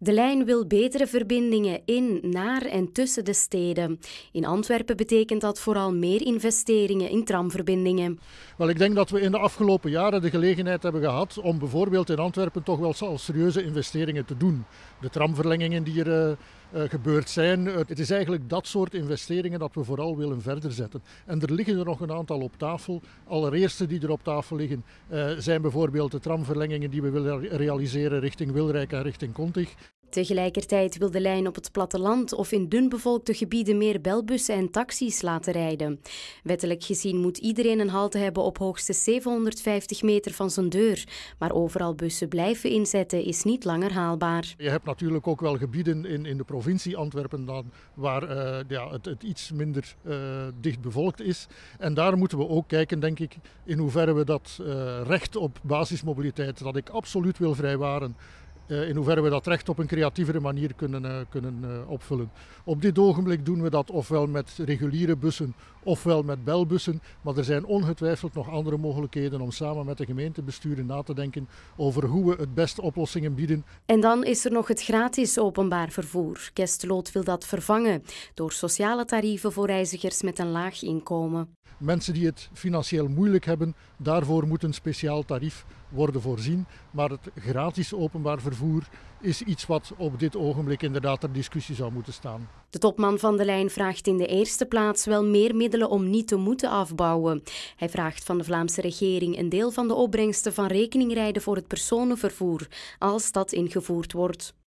De lijn wil betere verbindingen in, naar en tussen de steden. In Antwerpen betekent dat vooral meer investeringen in tramverbindingen. Wel, ik denk dat we in de afgelopen jaren de gelegenheid hebben gehad om bijvoorbeeld in Antwerpen toch wel serieuze investeringen te doen. De tramverlengingen die er eh, eh, gebeurd zijn. Eh, het is eigenlijk dat soort investeringen dat we vooral willen verder zetten. En er liggen er nog een aantal op tafel. Allereerste die er op tafel liggen eh, zijn bijvoorbeeld de tramverlengingen die we willen realiseren richting Wilrijk en richting Kontig. Tegelijkertijd wil de lijn op het platteland of in dunbevolkte gebieden meer belbussen en taxis laten rijden. Wettelijk gezien moet iedereen een halte hebben op hoogstens 750 meter van zijn deur. Maar overal bussen blijven inzetten is niet langer haalbaar. Je hebt natuurlijk ook wel gebieden in, in de provincie Antwerpen dan, waar eh, ja, het, het, iets minder uh, dicht bevolkt is. En daar moeten we ook kijken, denk ik, in hoeverre we dat eh, recht op basismobiliteit, dat ik absoluut wil vrijwaren, eh, in hoeverre we dat recht op een creatievere manier kunnen, eh, kunnen eh, opvullen. Op dit ogenblik doen we dat ofwel met reguliere bussen ofwel met belbussen, maar er zijn ongetwijfeld nog andere mogelijkheden om samen met de gemeentebesturen na te denken over hoe we het beste oplossingen bieden. En dan is er nog het gratis openbaar vervoer. Kesteloot wil dat vervangen door sociale tarieven voor reizigers met een laag inkomen. Mensen die het financieel moeilijk hebben, daarvoor moet een speciaal tarief worden voorzien. Maar het gratis openbaar vervoer vervoer is iets wat op dit ogenblik inderdaad ter discussie zou moeten staan. De topman van de lijn vraagt in de eerste plaats wel meer middelen om niet te moeten afbouwen. Hij vraagt van de Vlaamse regering een deel van de opbrengsten van rekeningrijden voor het personenvervoer, als dat ingevoerd wordt.